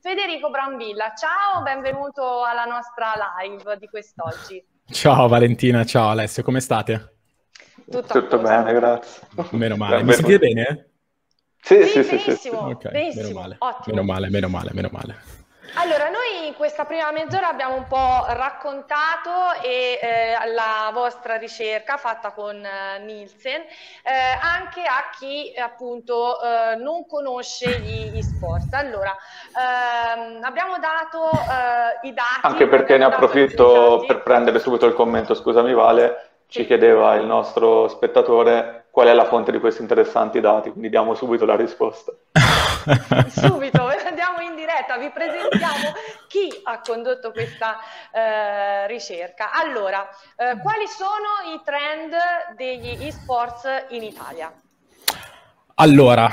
Federico Brambilla. Ciao, benvenuto alla nostra live di quest'oggi. Ciao Valentina, ciao Alessio, come state? Tutto, Tutto bene, grazie. Meno male. Mi sentite bene? Sì, sì, sì, benissimo. Sì, sì, sì. Okay, benissimo. Meno male. Ottimo. Meno male, meno male, meno male. Allora, noi in questa prima mezz'ora abbiamo un po' raccontato e, eh, la vostra ricerca fatta con eh, Nielsen eh, anche a chi appunto eh, non conosce gli e-sport. Allora, ehm, abbiamo dato eh, i dati... Anche perché ne approfitto per prendere subito il commento, scusami Vale, sì. ci chiedeva il nostro spettatore qual è la fonte di questi interessanti dati, quindi diamo subito la risposta. subito, andiamo in diretta, vi presentiamo chi ha condotto questa eh, ricerca. Allora, eh, quali sono i trend degli esports in Italia? Allora,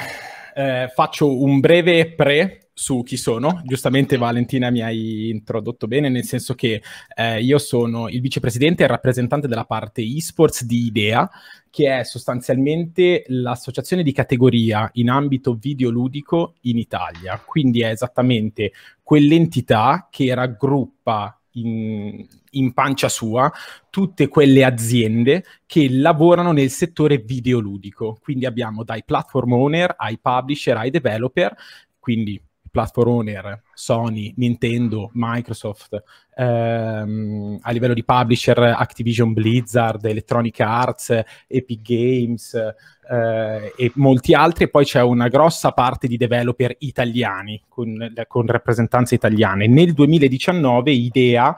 eh, faccio un breve pre su chi sono. Giustamente Valentina mi hai introdotto bene, nel senso che eh, io sono il vicepresidente e rappresentante della parte esports di Idea, che è sostanzialmente l'associazione di categoria in ambito videoludico in Italia. Quindi è esattamente quell'entità che raggruppa in, in, pancia sua tutte quelle aziende che lavorano nel settore videoludico. Quindi abbiamo dai platform owner ai publisher, ai developer, quindi platform owner, Sony, Nintendo, Microsoft, ehm, a livello di publisher Activision Blizzard, Electronic Arts, Epic Games eh, e molti altri, e poi c'è una grossa parte di developer italiani con, con rappresentanze italiane. Nel 2019 Idea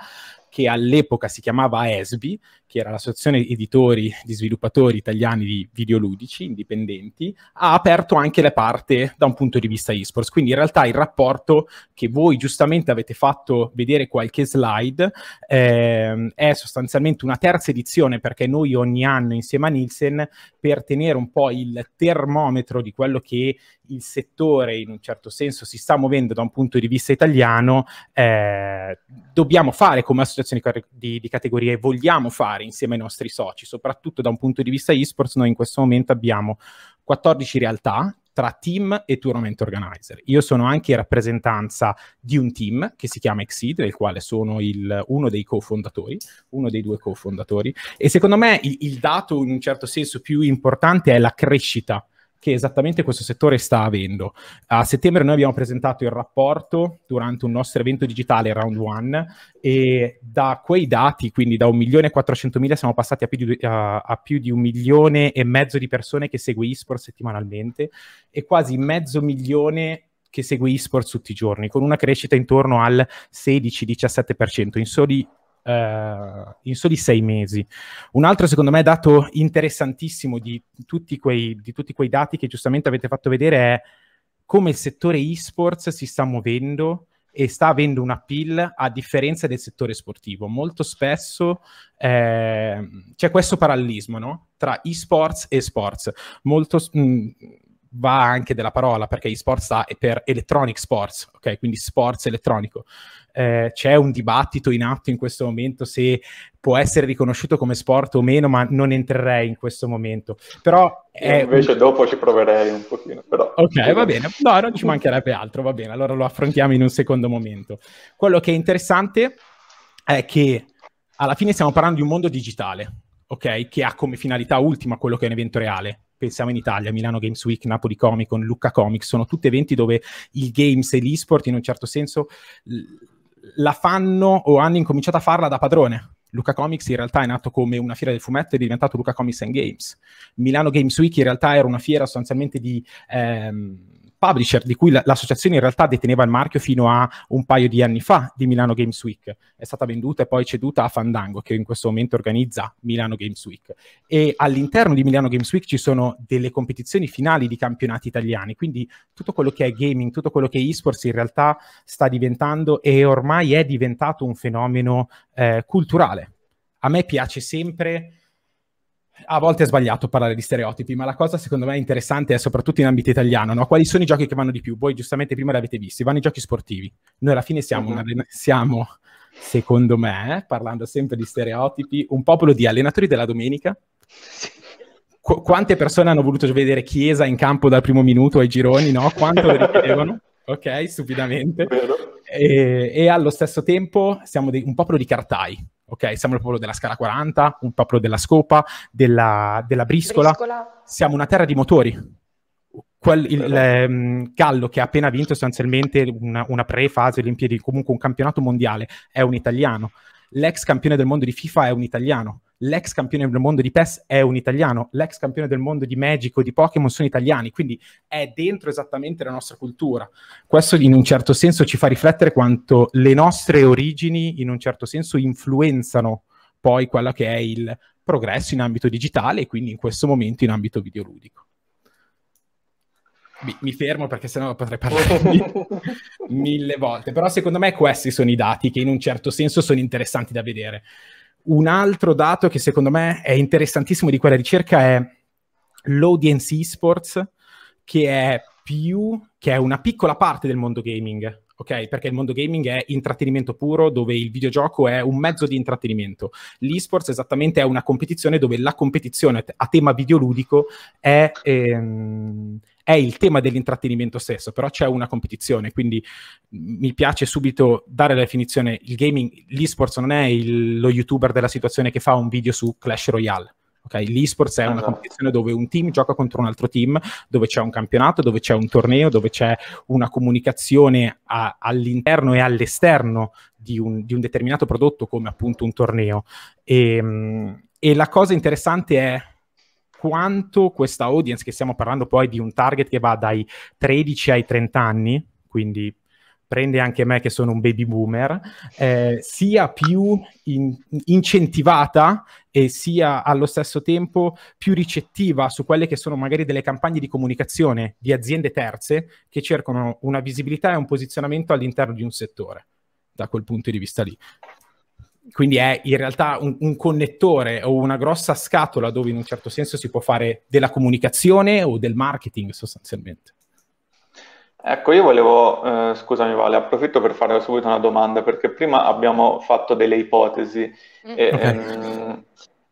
che all'epoca si chiamava Esbi, che era l'associazione editori di sviluppatori italiani di videoludici indipendenti, ha aperto anche le parti da un punto di vista esports. Quindi in realtà il rapporto che voi giustamente avete fatto vedere qualche slide eh, è sostanzialmente una terza edizione perché noi ogni anno insieme a Nielsen per tenere un po' il termometro di quello che il settore in un certo senso si sta muovendo da un punto di vista italiano, eh, dobbiamo fare come associazione di, di categoria e vogliamo fare fare insieme ai nostri soci, soprattutto da un punto di vista esports, noi in questo momento abbiamo 14 realtà tra team e tournament organizer. Io sono anche in rappresentanza di un team che si chiama Exceed, del quale sono il, uno dei cofondatori, uno dei due cofondatori. E secondo me il, il dato in un certo senso più importante è la crescita che esattamente questo settore sta avendo. A settembre noi abbiamo presentato il rapporto durante un nostro evento digitale Round One e da quei dati, quindi da 1.400.000 siamo passati a più, di, a, a più di un milione e mezzo di persone che segue eSport settimanalmente e quasi mezzo milione che segue eSport tutti i giorni, con una crescita intorno al 16-17%. In soli eh, in soli sei mesi. Un altro, secondo me, dato interessantissimo di tutti, quei, di tutti quei dati che giustamente avete fatto vedere è come il settore esports si sta muovendo e sta avendo un appeal a differenza del settore sportivo. Molto spesso eh, c'è questo parallelismo no? tra esports e sports. Molto, mh, mm, va anche della parola perché esports sta per electronic sports, ok? Quindi sports elettronico eh, c'è un dibattito in atto in questo momento se può essere riconosciuto come sport o meno, ma non entrerei in questo momento. Però invece dopo ci proverei un pochino. Però... Ok, va bene, no, non ci mancherebbe altro, va bene, allora lo affrontiamo in un secondo momento. Quello che è interessante è che alla fine stiamo parlando di un mondo digitale, ok? Che ha come finalità ultima quello che è un evento reale. Pensiamo in Italia, Milano Games Week, Napoli Comic Con, Lucca Comics, sono tutti eventi dove il games e l'esport in un certo senso la fanno o hanno incominciato a farla da padrone. Luca Comics in realtà è nato come una fiera del fumetto e è diventato Luca Comics and Games. Milano Games Week in realtà era una fiera sostanzialmente di ehm, publisher di cui l'associazione in realtà deteneva il marchio fino a un paio di anni fa di Milano Games Week. È stata venduta e poi ceduta a Fandango, che in questo momento organizza Milano Games Week. E all'interno di Milano Games Week ci sono delle competizioni finali di campionati italiani, quindi tutto quello che è gaming, tutto quello che è esports in realtà sta diventando e ormai è diventato un fenomeno eh, culturale. A me piace sempre a volte è sbagliato parlare di stereotipi, ma la cosa secondo me interessante è soprattutto in ambito italiano, no? quali sono i giochi che vanno di più? Voi giustamente prima l'avete visto, vanno i giochi sportivi. Noi alla fine siamo, uh-huh. una, mhm. siamo secondo me, parlando sempre di stereotipi, un popolo di allenatori della domenica. Qu- quante persone hanno voluto vedere Chiesa in campo dal primo minuto ai gironi, no? Quanto lo richiedevano? ok, stupidamente. E, e, allo stesso tempo siamo dei, un popolo di cartai ok? Siamo il popolo della scala 40, un popolo della scopa, della, della briscola. briscola. Siamo una terra di motori. Quel, il, il, ehm, Gallo che ha appena vinto sostanzialmente una, una pre-fase Olimpiadi, comunque un campionato mondiale, è un italiano. L'ex campione del mondo di FIFA è un italiano l'ex campione del mondo di PES è un italiano, l'ex campione del mondo di Magic o di Pokémon sono italiani, quindi è dentro esattamente la nostra cultura. Questo in un certo senso ci fa riflettere quanto le nostre origini in un certo senso influenzano poi quello che è il progresso in ambito digitale e quindi in questo momento in ambito videoludico. Mi, mi fermo perché sennò potrei parlare mille volte, però secondo me questi sono i dati che in un certo senso sono interessanti da vedere. Un altro dato che secondo me è interessantissimo di quella ricerca è l'audience esports, che è più, che è una piccola parte del mondo gaming, ok? Perché il mondo gaming è intrattenimento puro, dove il videogioco è un mezzo di intrattenimento. L'esports esattamente è una competizione dove la competizione a tema videoludico è, ehm, è il tema dell'intrattenimento stesso, però c'è una competizione, quindi mi piace subito dare la definizione, il gaming, l'esports non è il, lo youtuber della situazione che fa un video su Clash Royale, Okay, l'esports è una esatto. competizione dove un team gioca contro un altro team, dove c'è un campionato, dove c'è un torneo, dove c'è una comunicazione a, all'interno e all'esterno di un, di un, determinato prodotto come appunto un torneo. E, ehm, e la cosa interessante è quanto questa audience, che stiamo parlando poi di un target che va dai 13 ai 30 anni, quindi prende anche me che sono un baby boomer, eh, sia più in- incentivata e sia allo stesso tempo più ricettiva su quelle che sono magari delle campagne di comunicazione di aziende terze che cercano una visibilità e un posizionamento all'interno di un settore, da quel punto di vista lì quindi è in realtà un, un, connettore o una grossa scatola dove in un certo senso si può fare della comunicazione o del marketing sostanzialmente. Ecco, io volevo, eh, scusami Vale, approfitto per fare subito una domanda perché prima abbiamo fatto delle ipotesi. Mm. E, okay. ehm,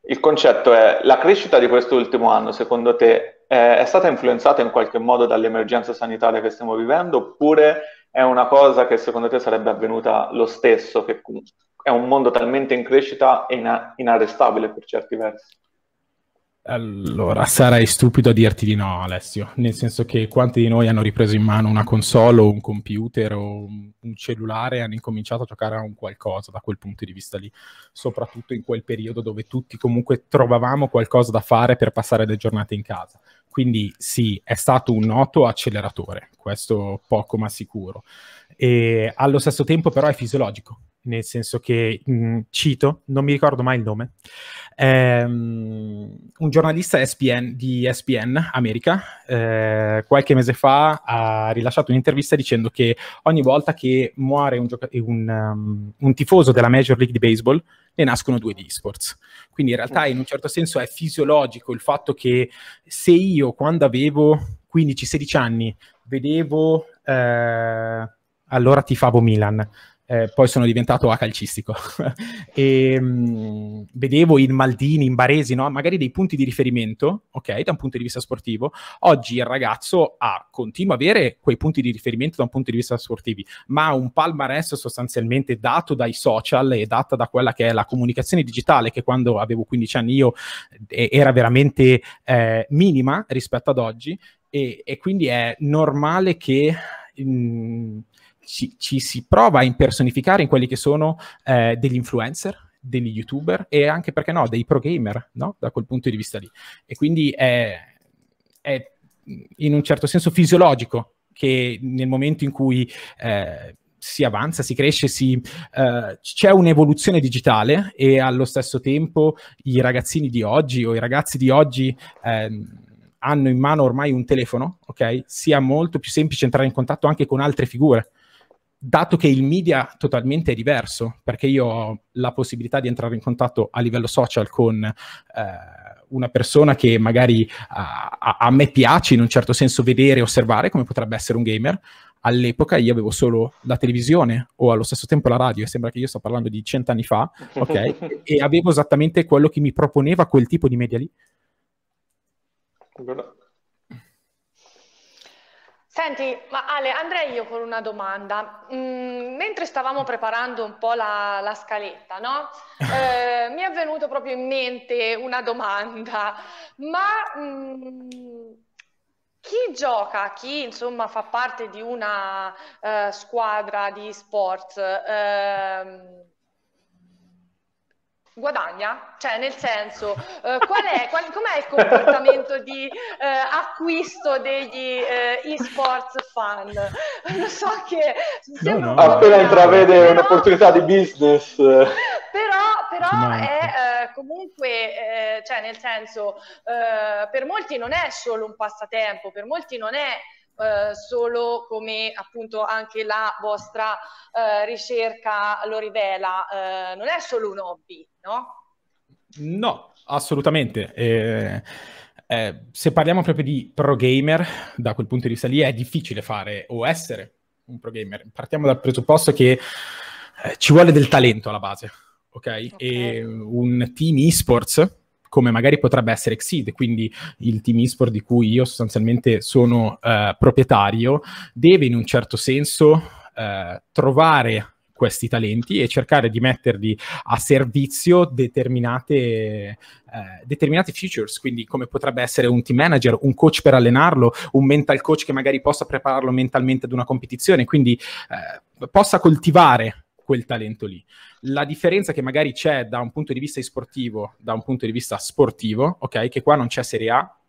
il concetto è la crescita di quest'ultimo anno, secondo te, è, è stata influenzata in qualche modo dall'emergenza sanitaria che stiamo vivendo oppure è una cosa che secondo te sarebbe avvenuta lo stesso, che è un mondo talmente in crescita e in- inarrestabile per certi versi. Allora, sarei stupido a dirti di no, Alessio, nel senso che quanti di noi hanno ripreso in mano una console o un computer o un cellulare e hanno incominciato a giocare a un qualcosa da quel punto di vista lì, soprattutto in quel periodo dove tutti comunque trovavamo qualcosa da fare per passare le giornate in casa. Quindi sì, è stato un noto acceleratore, questo poco ma sicuro. E allo stesso tempo però è fisiologico, nel senso che, mh, mm, cito, non mi ricordo mai il nome, ehm, un giornalista SPN, di SPN America eh, qualche mese fa ha rilasciato un'intervista dicendo che ogni volta che muore un, gioca- un, um, un tifoso della Major League di Baseball ne nascono due di esports. Quindi in realtà in un certo senso è fisiologico il fatto che se io quando avevo 15-16 anni vedevo... Eh, allora favo Milan eh, poi sono diventato a calcistico. e, ehm, mh, vedevo in Maldini, in Baresi, no? magari dei punti di riferimento, ok, da un punto di vista sportivo. Oggi il ragazzo ha, continua ad avere quei punti di riferimento da un punto di vista sportivo, ma ha un palmarès sostanzialmente dato dai social e data da quella che è la comunicazione digitale, che quando avevo 15 anni io eh, era veramente eh, minima rispetto ad oggi, e, e quindi è normale che... Mh, mm, ci, ci, si prova a impersonificare in quelli che sono eh, degli influencer, degli youtuber e anche perché no, dei pro gamer, no? Da quel punto di vista lì. E quindi è, è in un certo senso fisiologico che nel momento in cui eh, si avanza, si cresce, si, eh, c'è un'evoluzione digitale e allo stesso tempo i ragazzini di oggi o i ragazzi di oggi ehm, hanno in mano ormai un telefono, ok? Sia molto più semplice entrare in contatto anche con altre figure dato che il media totalmente è diverso, perché io ho la possibilità di entrare in contatto a livello social con eh, una persona che magari a, eh, a, a, me piace in un certo senso vedere e osservare, come potrebbe essere un gamer. All'epoca io avevo solo la televisione o allo stesso tempo la radio, e sembra che io sto parlando di cent'anni fa, ok? e avevo esattamente quello che mi proponeva quel tipo di media lì. Allora Senti, ma Ale, andrei io con una domanda. Mm, mentre stavamo preparando un po' la, la scaletta, no? Eh, mi è venuto proprio in mente una domanda, ma mm, chi gioca, chi insomma fa parte di una eh, squadra di sport, eh, guadagna, cioè nel senso eh, qual è, qual, com'è il comportamento di eh, acquisto degli eh, esports fan? Lo so che no, no. Ah, appena intravede però, un'opportunità di business. Però, però no. è eh, comunque, eh, cioè nel senso, eh, per molti non è solo un passatempo, per molti non è eh, solo come appunto anche la vostra eh, ricerca lo rivela, eh, non è solo un hobby, no? No, assolutamente. Eh, eh, se parliamo proprio di pro gamer, da quel punto di vista lì è difficile fare o essere un pro gamer. Partiamo dal presupposto che eh, ci vuole del talento alla base, ok? okay. E un team esports come magari potrebbe essere Xid, quindi il team eSport di cui io sostanzialmente sono eh, proprietario, deve in un certo senso eh, trovare questi talenti e cercare di metterli a servizio determinate, eh, determinate features, quindi come potrebbe essere un team manager, un coach per allenarlo, un mental coach che magari possa prepararlo mentalmente ad una competizione, quindi eh, possa coltivare quel talento lì. La differenza che magari c'è da un punto di vista sportivo, da un punto di vista sportivo, ok, che qua non c'è Serie A,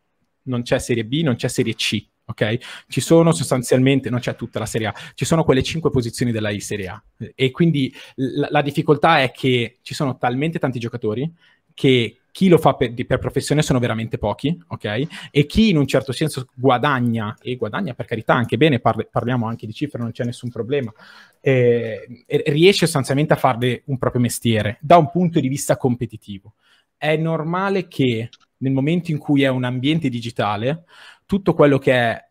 non c'è Serie B, non c'è Serie C, ok? Ci sono sostanzialmente, non c'è tutta la Serie A, ci sono quelle cinque posizioni della I Serie A e quindi la, la difficoltà è che ci sono talmente tanti giocatori che chi lo fa per, per, professione sono veramente pochi, ok? E chi in un certo senso guadagna, e guadagna per carità anche bene, par- parliamo anche di cifre, non c'è nessun problema, eh, riesce sostanzialmente a farle un proprio mestiere da un punto di vista competitivo. È normale che nel momento in cui è un ambiente digitale, tutto quello che è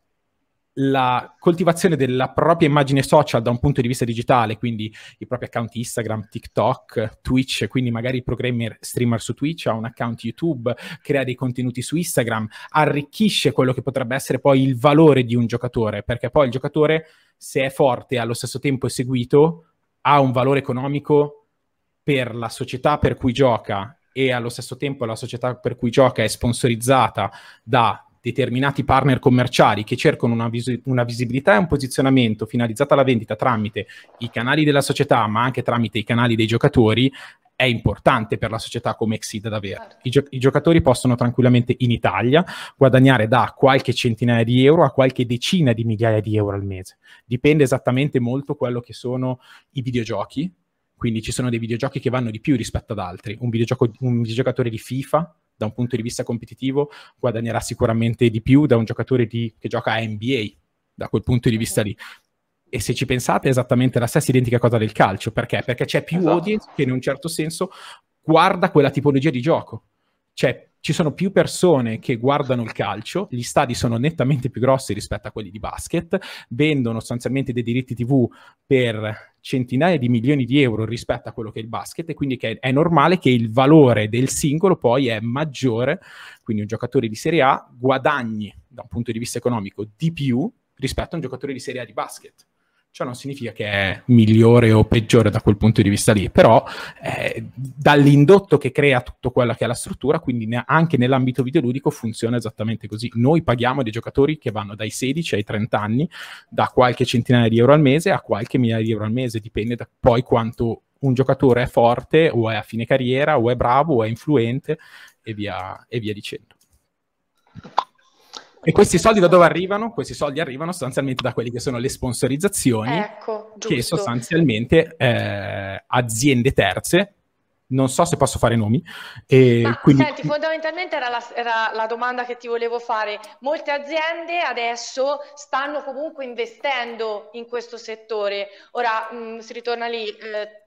la coltivazione della propria immagine social da un punto di vista digitale, quindi i propri account Instagram, TikTok, Twitch, quindi magari il programmer streamer su Twitch ha un account YouTube, crea dei contenuti su Instagram, arricchisce quello che potrebbe essere poi il valore di un giocatore, perché poi il giocatore se è forte e allo stesso tempo è seguito ha un valore economico per la società per cui gioca e allo stesso tempo la società per cui gioca è sponsorizzata da determinati partner commerciali che cercano una, vis- una, visibilità e un posizionamento finalizzato alla vendita tramite i canali della società, ma anche tramite i canali dei giocatori, è importante per la società come Exid ad avere. Certo. I, gio- I, giocatori possono tranquillamente in Italia guadagnare da qualche centinaia di euro a qualche decina di migliaia di euro al mese. Dipende esattamente molto quello che sono i videogiochi. Quindi ci sono dei videogiochi che vanno di più rispetto ad altri. Un, videogioco- un videogiocatore di FIFA da un punto di vista competitivo guadagnerà sicuramente di più da un giocatore di, che gioca a NBA, da quel punto di vista lì. E se ci pensate è esattamente la stessa identica cosa del calcio, perché? Perché c'è più esatto. audience che in un certo senso guarda quella tipologia di gioco. C'è ci sono più persone che guardano il calcio, gli stadi sono nettamente più grossi rispetto a quelli di basket, vendono sostanzialmente dei diritti TV per centinaia di milioni di euro rispetto a quello che è il basket e quindi è normale che il valore del singolo poi è maggiore, quindi un giocatore di Serie A guadagni da un punto di vista economico di più rispetto a un giocatore di Serie A di basket. Ciò non significa che è migliore o peggiore da quel punto di vista lì, però eh, dall'indotto che crea tutto quello che è la struttura, quindi ne- anche nell'ambito videoludico funziona esattamente così. Noi paghiamo dei giocatori che vanno dai 16 ai 30 anni, da qualche centinaia di euro al mese a qualche migliaia di euro al mese, dipende da poi quanto un giocatore è forte o è a fine carriera o è bravo o è influente e via, e via dicendo. E questi soldi da dove arrivano? Questi soldi arrivano sostanzialmente da quelli che sono le sponsorizzazioni ecco, che sostanzialmente eh, aziende terze non so se posso fare nomi. E Ma, quindi... Senti, fondamentalmente era la, era la, domanda che ti volevo fare. Molte aziende adesso stanno comunque investendo in questo settore. Ora mh, mm, si ritorna lì. Eh,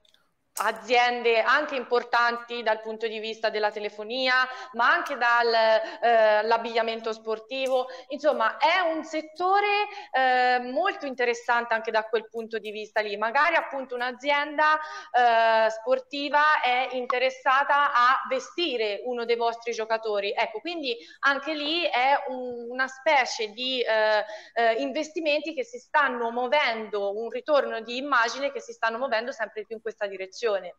aziende anche importanti dal punto di vista della telefonia, ma anche dall'abbigliamento eh, sportivo. Insomma, è un settore eh, molto interessante anche da quel punto di vista lì. Magari appunto un'azienda eh, sportiva è interessata a vestire uno dei vostri giocatori. Ecco, quindi anche lì è un, una specie di eh, eh, investimenti che si stanno muovendo, un ritorno di immagine che si stanno muovendo sempre più in questa direzione situazione.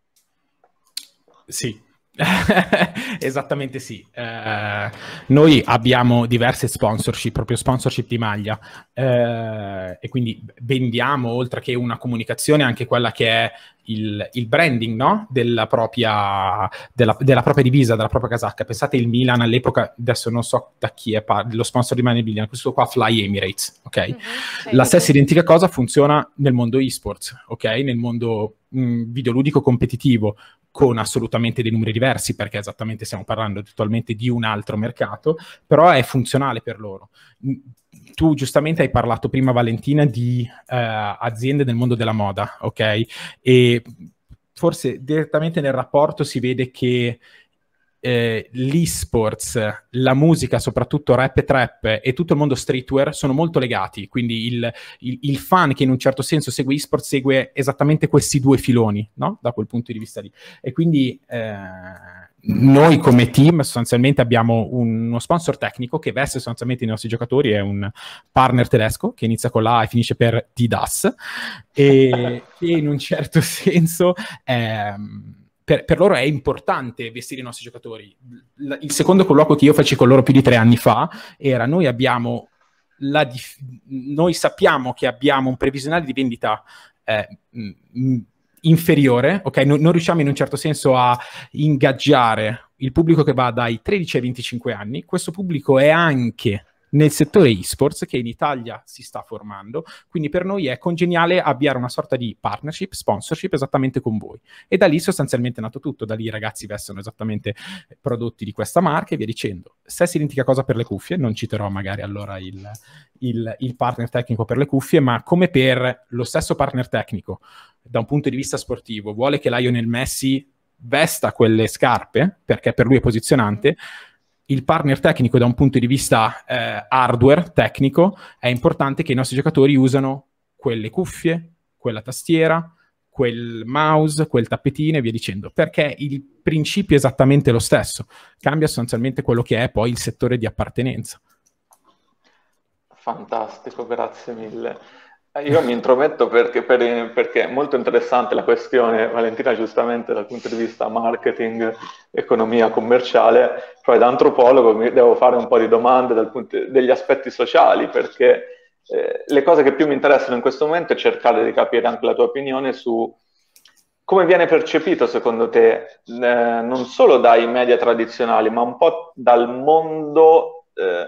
Sì, Esattamente sì. Eh, noi abbiamo diverse sponsorship, proprio sponsorship di maglia, eh, e quindi vendiamo oltre che una comunicazione anche quella che è il, il branding no? della, propria, della, della, propria, divisa, della propria casacca. Pensate il Milan all'epoca, adesso non so da chi è, lo sponsor di il Milan, questo qua Fly Emirates, ok? Mm-hmm, La stessa identica cosa funziona nel mondo esports, ok? Nel mondo mh, mm, videoludico competitivo con assolutamente dei numeri diversi perché esattamente stiamo parlando totalmente di un altro mercato, però è funzionale per loro tu giustamente hai parlato prima, Valentina, di eh, aziende nel mondo della moda, ok? E forse direttamente nel rapporto si vede che eh, l'e-sports, la musica, soprattutto rap e trap e tutto il mondo streetwear sono molto legati. Quindi il, il, il fan che in un certo senso segue e-sport segue esattamente questi due filoni, no? Da quel punto di vista lì. E quindi eh, noi come team sostanzialmente abbiamo un, uno sponsor tecnico che veste sostanzialmente i nostri giocatori, è un partner tedesco che inizia con la A e finisce per DDAS e che in un certo senso è, mm, per, per, loro è importante vestire i nostri giocatori. L- il secondo colloquio che io feci con loro più di tre anni fa era noi abbiamo dif- noi sappiamo che abbiamo un previsionale di vendita eh, m- inferiore, ok? Non, non, riusciamo in un certo senso a ingaggiare il pubblico che va dai 13 ai 25 anni, questo pubblico è anche nel settore esports che in Italia si sta formando, quindi per noi è congeniale avviare una sorta di partnership, sponsorship esattamente con voi. E da lì sostanzialmente è nato tutto, da lì i ragazzi vestono esattamente eh, prodotti di questa marca e via dicendo. Stessa identica cosa per le cuffie, non citerò magari allora il, il, il partner tecnico per le cuffie, ma come per lo stesso partner tecnico da un punto di vista sportivo vuole che Lionel Messi vesta quelle scarpe perché per lui è posizionante. Mm il partner tecnico da un punto di vista eh, hardware tecnico, è importante che i nostri giocatori usano quelle cuffie, quella tastiera, quel mouse, quel tappetino e via dicendo, perché il principio è esattamente lo stesso, cambia sostanzialmente quello che è poi il settore di appartenenza. Fantastico, grazie mille. Eh, io mi intrometto perché, per, perché, è molto interessante la questione, Valentina giustamente dal punto di vista marketing, economia commerciale, poi da antropologo mi devo fare un po' di domande punto, degli aspetti sociali perché eh, le cose che più mi interessano in questo momento è cercare di capire anche la tua opinione su come viene percepito secondo te eh, non solo dai media tradizionali ma un po' dal mondo... Eh,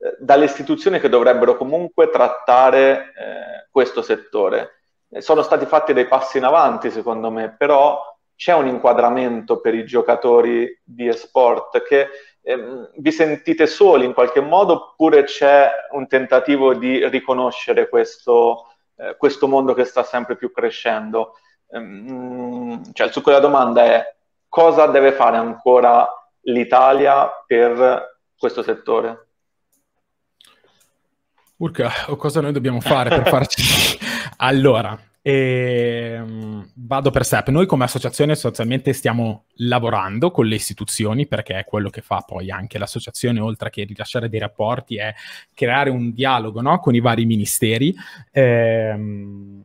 eh, dalle istituzioni che dovrebbero comunque trattare eh, questo settore. Eh, sono stati fatti dei passi in avanti, secondo me, però c'è un inquadramento per i giocatori di esport che ehm, vi sentite soli in qualche modo oppure c'è un tentativo di riconoscere questo, eh, questo mondo che sta sempre più crescendo? Ehm, cioè, su quella domanda è cosa deve fare ancora l'Italia per questo settore? Urca, o cosa noi dobbiamo fare per farci... allora, ehm, vado per step. Noi come associazione sostanzialmente stiamo lavorando con le istituzioni perché è quello che fa poi anche l'associazione, oltre che rilasciare dei rapporti, è creare un dialogo no? con i vari ministeri ehm,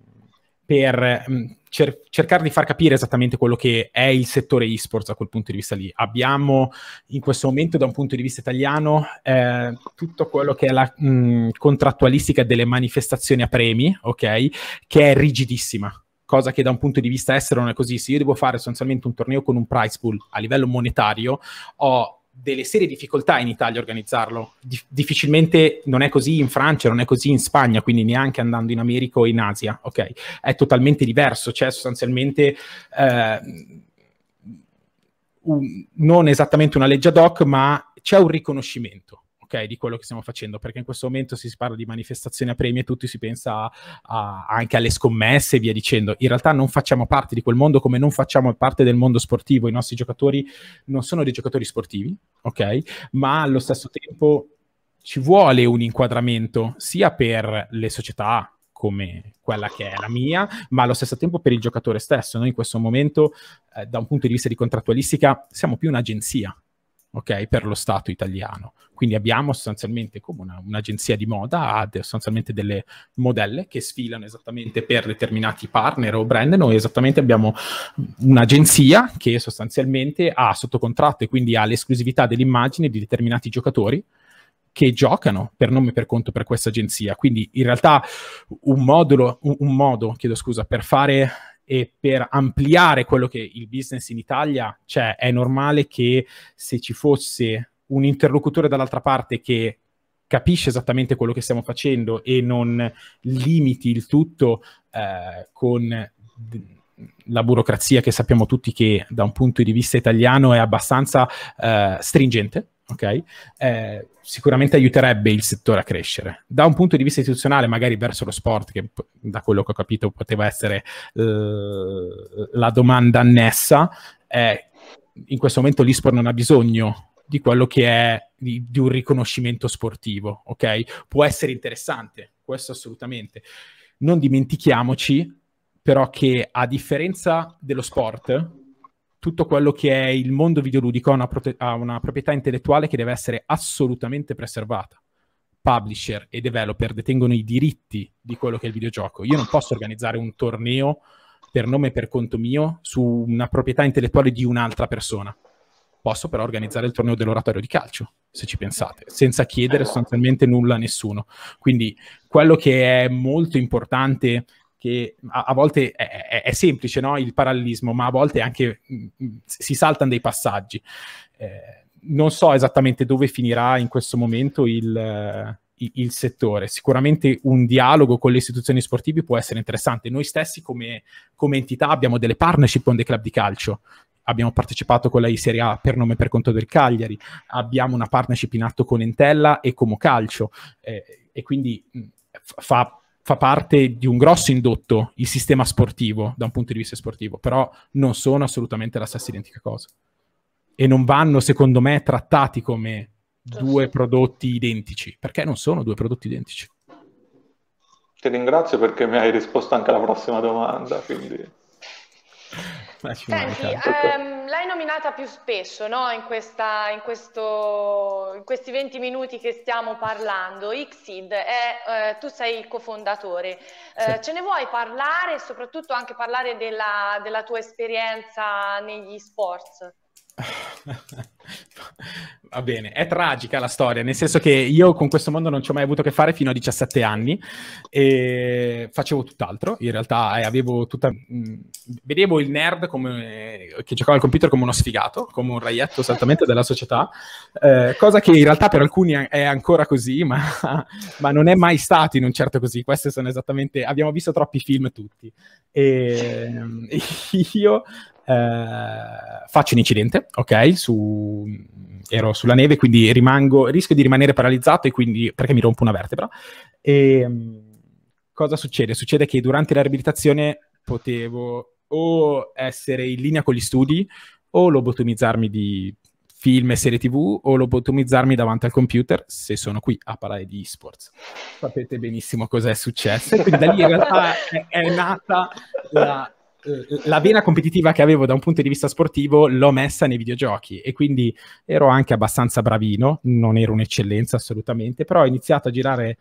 per... Mh, mm, cer- cercare di far capire esattamente quello che è il settore esports a quel punto di vista lì. Abbiamo in questo momento, da un punto di vista italiano, eh, tutto quello che è la mh, mm, contrattualistica delle manifestazioni a premi, ok? Che è rigidissima cosa che da un punto di vista estero non è così. Se io devo fare sostanzialmente un torneo con un price pool a livello monetario, ho delle serie difficoltà in Italia organizzarlo. Dif- difficilmente non è così in Francia, non è così in Spagna, quindi neanche andando in America o in Asia, ok? È totalmente diverso, cioè sostanzialmente eh, un, non esattamente una legge ad hoc, ma c'è un riconoscimento ok, di quello che stiamo facendo, perché in questo momento si parla di manifestazioni a premi e tutti si pensa a, a, anche alle scommesse e via dicendo. In realtà non facciamo parte di quel mondo come non facciamo parte del mondo sportivo, i nostri giocatori non sono dei giocatori sportivi, ok? Ma allo stesso tempo ci vuole un inquadramento sia per le società come quella che è la mia, ma allo stesso tempo per il giocatore stesso. Noi in questo momento, eh, da un punto di vista di contrattualistica, siamo più un'agenzia okay, per lo Stato italiano. Quindi abbiamo sostanzialmente come una, un'agenzia di moda, ha sostanzialmente delle modelle che sfilano esattamente per determinati partner o brand. Noi esattamente abbiamo un'agenzia che sostanzialmente ha sotto contratto e quindi ha l'esclusività dell'immagine di determinati giocatori che giocano per nome e per conto per questa agenzia. Quindi in realtà un modulo, un, un modo, chiedo scusa, per fare e per ampliare quello che il business in Italia c'è, cioè, è normale che se ci fosse un interlocutore dall'altra parte che capisce esattamente quello che stiamo facendo e non limiti il tutto eh, con la burocrazia che sappiamo tutti che da un punto di vista italiano è abbastanza eh, stringente ok? Eh, sicuramente aiuterebbe il settore a crescere. Da un punto di vista istituzionale, magari verso lo sport, che da quello che ho capito poteva essere eh, la domanda annessa, eh, in questo momento l'esport non ha bisogno di quello che è di, di un riconoscimento sportivo, ok? Può essere interessante, questo assolutamente. Non dimentichiamoci però che a differenza dello sport, tutto quello che è il mondo videoludico ha una, prote- ha una proprietà intellettuale che deve essere assolutamente preservata. Publisher e developer detengono i diritti di quello che è il videogioco. Io non posso organizzare un torneo per nome e per conto mio su una proprietà intellettuale di un'altra persona. Posso però organizzare il torneo dell'oratorio di calcio, se ci pensate, senza chiedere eh, sostanzialmente nulla a nessuno. Quindi quello che è molto importante che a, a volte è, è, è semplice no? il parallelismo, ma a volte anche mh, mm, mm, si saltano dei passaggi. Eh, non so esattamente dove finirà in questo momento il, eh, il, il, settore. Sicuramente un dialogo con le istituzioni sportive può essere interessante. Noi stessi come, come entità abbiamo delle partnership con dei club di calcio abbiamo partecipato con la Serie A per nome e per conto del Cagliari, abbiamo una partnership in atto con Entella e Como Calcio eh, e quindi mh, mm, fa fa parte di un grosso indotto il sistema sportivo da un punto di vista sportivo, però non sono assolutamente la stessa identica cosa. E non vanno, secondo me, trattati come due prodotti identici, perché non sono due prodotti identici. Ti ringrazio perché mi hai risposto anche alla prossima domanda. Quindi... Senti, ehm, l'hai nominata più spesso no? in, questa, in, questo, in, questi 20 minuti che stiamo parlando. Xid, è, eh, tu sei il cofondatore, eh, sì. ce ne vuoi parlare e soprattutto anche parlare della, della tua esperienza negli sport? Va bene, è tragica la storia, nel senso che io con questo mondo non ci ho mai avuto a che fare fino a 17 anni e facevo tutt'altro, in realtà eh, avevo tutta... vedevo il nerd come, che giocava al computer come uno sfigato, come un raietto esattamente della società, eh, cosa che in realtà per alcuni è ancora così, ma, ma, non è mai stato in un certo così, queste sono esattamente... abbiamo visto troppi film tutti. E, io eh, faccio un incidente, ok? Su, ero sulla neve, quindi rimango, rischio di rimanere paralizzato e quindi, perché mi rompo una vertebra. E, ehm, cosa succede? Succede che durante la riabilitazione potevo o essere in linea con gli studi o lobotomizzarmi di film e serie tv o lobotomizzarmi davanti al computer se sono qui a parlare di esports. Sapete benissimo cosa è successo. E quindi da lì in realtà è, è nata la eh, la vena competitiva che avevo da un punto di vista sportivo l'ho messa nei videogiochi e quindi ero anche abbastanza bravino, non ero un'eccellenza assolutamente, però ho iniziato a girare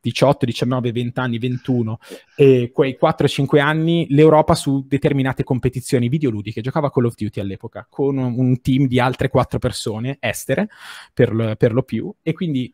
18, 19, 20 anni, 21 e quei 4-5 anni l'Europa su determinate competizioni videoludiche, giocava Call of Duty all'epoca con un team di altre 4 persone estere per, per lo più e quindi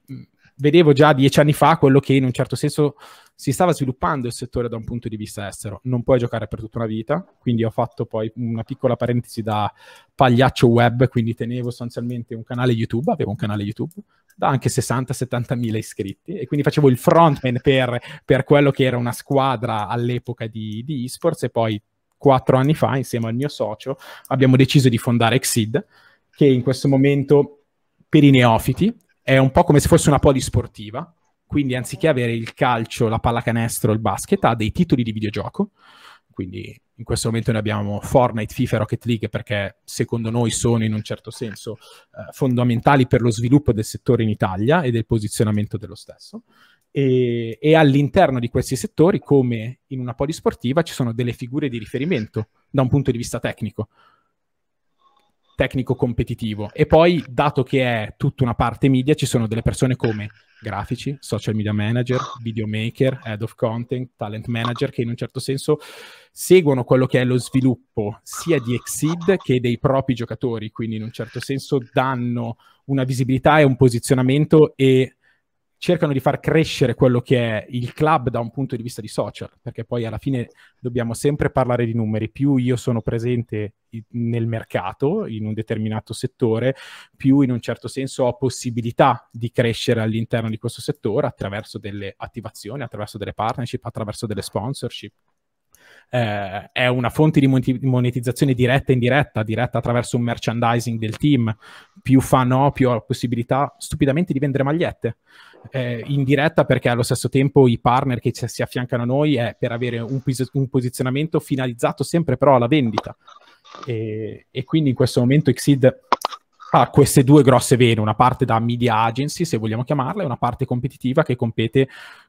vedevo già dieci anni fa quello che in un certo senso si stava sviluppando il settore da un punto di vista estero. Non puoi giocare per tutta una vita, quindi ho fatto poi una piccola parentesi da pagliaccio web, quindi tenevo sostanzialmente un canale YouTube, avevo un canale YouTube da anche 60-70 mila iscritti e quindi facevo il frontman per, per, quello che era una squadra all'epoca di, di esports e poi quattro anni fa insieme al mio socio abbiamo deciso di fondare Exceed che in questo momento per i neofiti è un po' come se fosse una polisportiva, quindi anziché avere il calcio, la pallacanestro, il basket, ha dei titoli di videogioco, quindi in questo momento ne abbiamo Fortnite, FIFA, e Rocket League perché secondo noi sono in un certo senso eh, fondamentali per lo sviluppo del settore in Italia e del posizionamento dello stesso. E, e, all'interno di questi settori, come in una polisportiva, ci sono delle figure di riferimento da un punto di vista tecnico tecnico competitivo. E poi, dato che è tutta una parte media, ci sono delle persone come grafici, social media manager, videomaker, head of content, talent manager, che in un certo senso seguono quello che è lo sviluppo sia di Exceed che dei propri giocatori, quindi in un certo senso danno una visibilità e un posizionamento e cercano di far crescere quello che è il club da un punto di vista di social, perché poi alla fine dobbiamo sempre parlare di numeri, più io sono presente nel mercato, in un determinato settore, più in un certo senso ho possibilità di crescere all'interno di questo settore attraverso delle attivazioni, attraverso delle partnership, attraverso delle sponsorship eh, è una fonte di monetizzazione diretta e indiretta, diretta attraverso un merchandising del team, più fa no, più ha la possibilità stupidamente di vendere magliette. Eh, in diretta perché allo stesso tempo i partner che ci, si affiancano a noi è per avere un, pos- un posizionamento finalizzato sempre però alla vendita. E, e quindi in questo momento Exceed ha queste due grosse vene, una parte da media agency, se vogliamo chiamarla, e una parte competitiva che compete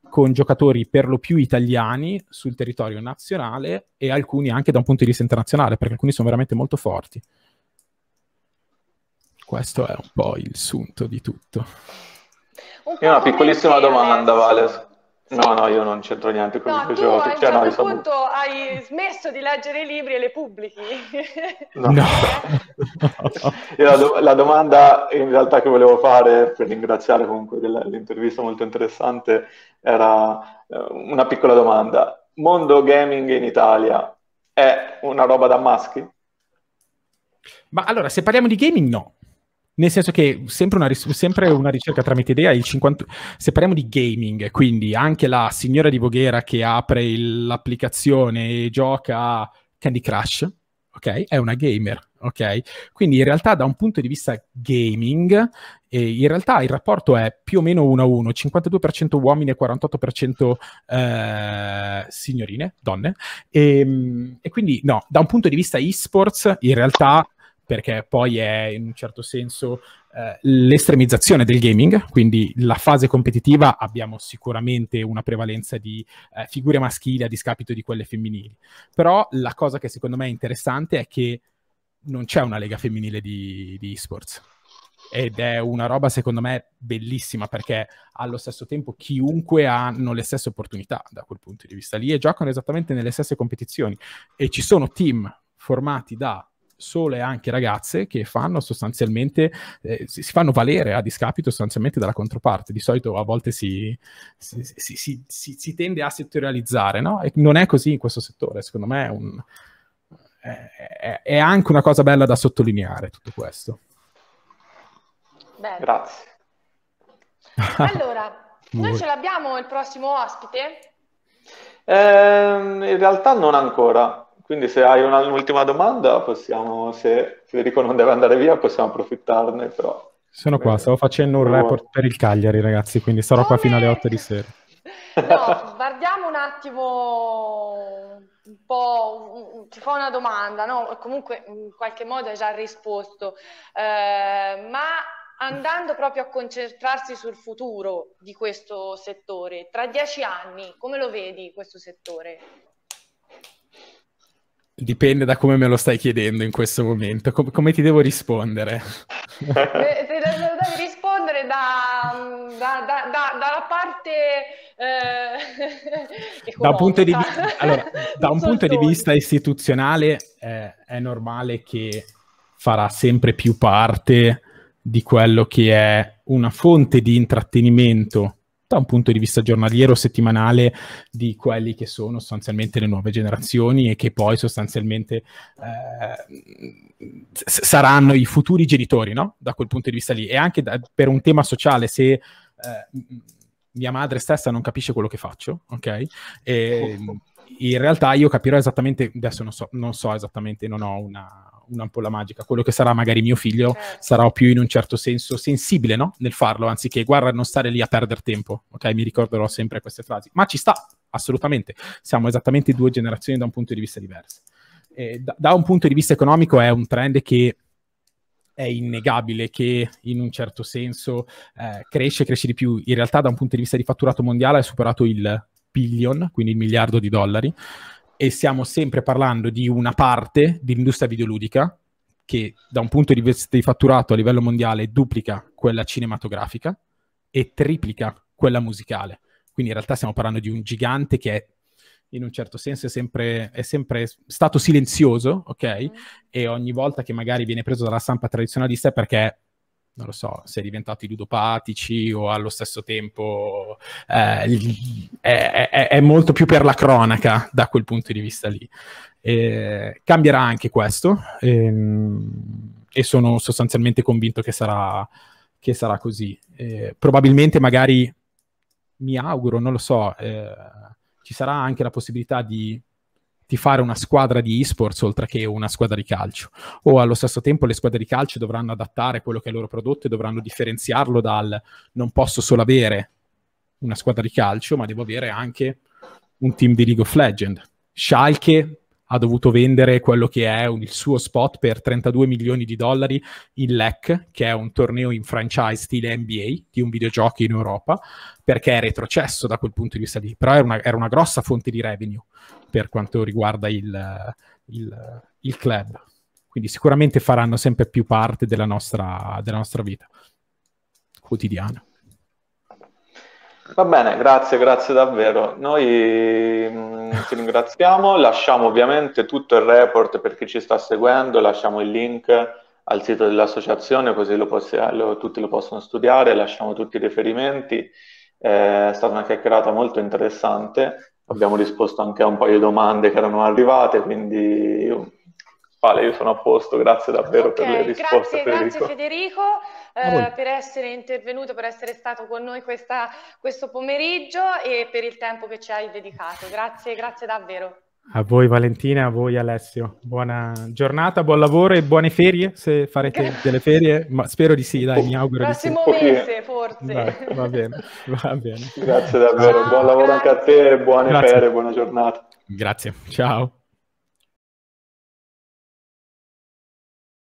con giocatori per lo più italiani sul territorio nazionale e alcuni anche da un punto di vista internazionale, perché alcuni sono veramente molto forti. Questo è un po' il sunto di tutto. Un Io una piccolissima domanda, Vale. No, no, io non c'entro niente con no, i giochi. Cioè, a un cioè, certo punto sono... hai smesso di leggere i libri e le pubblichi. No. no. la, do- la, domanda in realtà che volevo fare, per ringraziare comunque dell'intervista molto interessante, era eh, una piccola domanda. Mondo gaming in Italia è una roba da maschi? Ma allora, se parliamo di gaming, no nel senso che sempre una, ris- sempre una ricerca tramite idea, 50- se parliamo di gaming, quindi anche la signora di Voghera che apre il- l'applicazione e gioca a Candy Crush, ok? È una gamer, ok? Quindi in realtà da un punto di vista gaming, eh, in realtà il rapporto è più o meno 1 a 1, 52% uomini e 48% eh, signorine, donne. E, ehm, e, quindi no, da un punto di vista esports, in realtà perché poi è in un certo senso eh, l'estremizzazione del gaming, quindi la fase competitiva abbiamo sicuramente una prevalenza di eh, figure maschili a discapito di quelle femminili, però la cosa che secondo me è interessante è che non c'è una lega femminile di, di esports ed è una roba secondo me bellissima perché allo stesso tempo chiunque hanno le stesse opportunità da quel punto di vista lì e giocano esattamente nelle stesse competizioni e ci sono team formati da sole anche ragazze che fanno sostanzialmente, eh, si, fanno valere a discapito sostanzialmente dalla controparte. Di solito a volte si, si, si tende a settorializzare, no? E non è così in questo settore, secondo me è, un, è, è anche una cosa bella da sottolineare tutto questo. Bene. Grazie. Allora, noi ce l'abbiamo il prossimo ospite? Eh, in realtà non ancora. Quindi se hai un'ultima domanda, possiamo, se Federico non deve andare via, possiamo approfittarne, però... Sono qua, stavo facendo un report per il Cagliari, ragazzi, quindi sarò Come? qua fino alle 8 di sera. No, guardiamo un attimo un po', ti fa una domanda, no? Comunque in qualche modo hai già risposto, eh, ma andando proprio a concentrarsi sul futuro di questo settore, tra dieci anni come lo vedi questo settore? Dipende da come me lo stai chiedendo in questo momento. Com- come ti devo rispondere? Ti devi rispondere da, da, da, dalla parte... Eh, da un punto di, allora, da un punto di vista istituzionale eh, è normale che farà sempre più parte di quello che è una fonte di intrattenimento da un punto di vista giornaliero settimanale di quelli che sono sostanzialmente le nuove generazioni e che poi sostanzialmente eh, s- saranno i futuri genitori, no? Da quel punto di vista lì. E anche da, per un tema sociale, se... Eh, mia madre stessa non capisce quello che faccio, ok? E, oh, oh in realtà io capirò esattamente, adesso non so, non so esattamente, non ho una, un'ampolla magica, quello che sarà magari mio figlio certo. sarà più in un certo senso sensibile no? nel farlo, anziché guarda non stare lì a perdere tempo, ok? Mi ricorderò sempre queste frasi, ma ci sta, assolutamente, siamo esattamente due generazioni da un punto di vista diverso. Da, da, un punto di vista economico è un trend che è innegabile che in un certo senso eh, cresce, cresce di più. In realtà da un punto di vista di fatturato mondiale ha superato il billion, quindi il miliardo di dollari, e stiamo sempre parlando di una parte dell'industria videoludica che da un punto di vista di fatturato a livello mondiale duplica quella cinematografica e triplica quella musicale. Quindi in realtà stiamo parlando di un gigante che è in un certo senso è sempre, è sempre stato silenzioso, ok? Mm. E ogni volta che magari viene preso dalla stampa tradizionalista è perché non lo so, si è diventati ludopatici o allo stesso tempo eh, è, è, è, molto più per la cronaca da quel punto di vista lì. Eh, cambierà anche questo ehm, e sono sostanzialmente convinto che sarà, che sarà così. Eh, probabilmente magari, mi auguro, non lo so, eh, ci sarà anche la possibilità di di fare una squadra di esports oltre che una squadra di calcio. O allo stesso tempo le squadre di calcio dovranno adattare quello che è il loro prodotto e dovranno differenziarlo dal non posso solo avere una squadra di calcio, ma devo avere anche un team di League of Legends. Schalke ha dovuto vendere quello che è un, il suo spot per 32 milioni di dollari in LEC, che è un torneo in franchise stile NBA di un videogioco in Europa, perché è retrocesso da quel punto di vista lì, però era una, era una grossa fonte di revenue per quanto riguarda il, il, il club. Quindi sicuramente faranno sempre più parte della nostra, della nostra vita quotidiana. Va bene, grazie, grazie davvero. Noi mm, ti ringraziamo, lasciamo ovviamente tutto il report per chi ci sta seguendo, lasciamo il link al sito dell'associazione così lo possi- lo, tutti lo possono studiare, lasciamo tutti i riferimenti. Eh, è stata una chiacchierata molto interessante abbiamo risposto anche a un paio di domande che erano arrivate, quindi io, vale, io sono a posto, grazie davvero okay, per le risposte. Grazie, Federico. grazie Federico eh, per essere intervenuto, per essere stato con noi questa, questo pomeriggio e per il tempo che ci hai dedicato. Grazie, grazie davvero. A voi Valentina, a voi Alessio. Buona giornata, buon lavoro e buone ferie, se farete delle ferie, ma spero di sì, dai, mi auguro Prossimo di sì. mese, forse. Dai, va bene, va bene. Grazie davvero, buon lavoro anche a te buone Grazie. ferie, buona giornata. Grazie, ciao.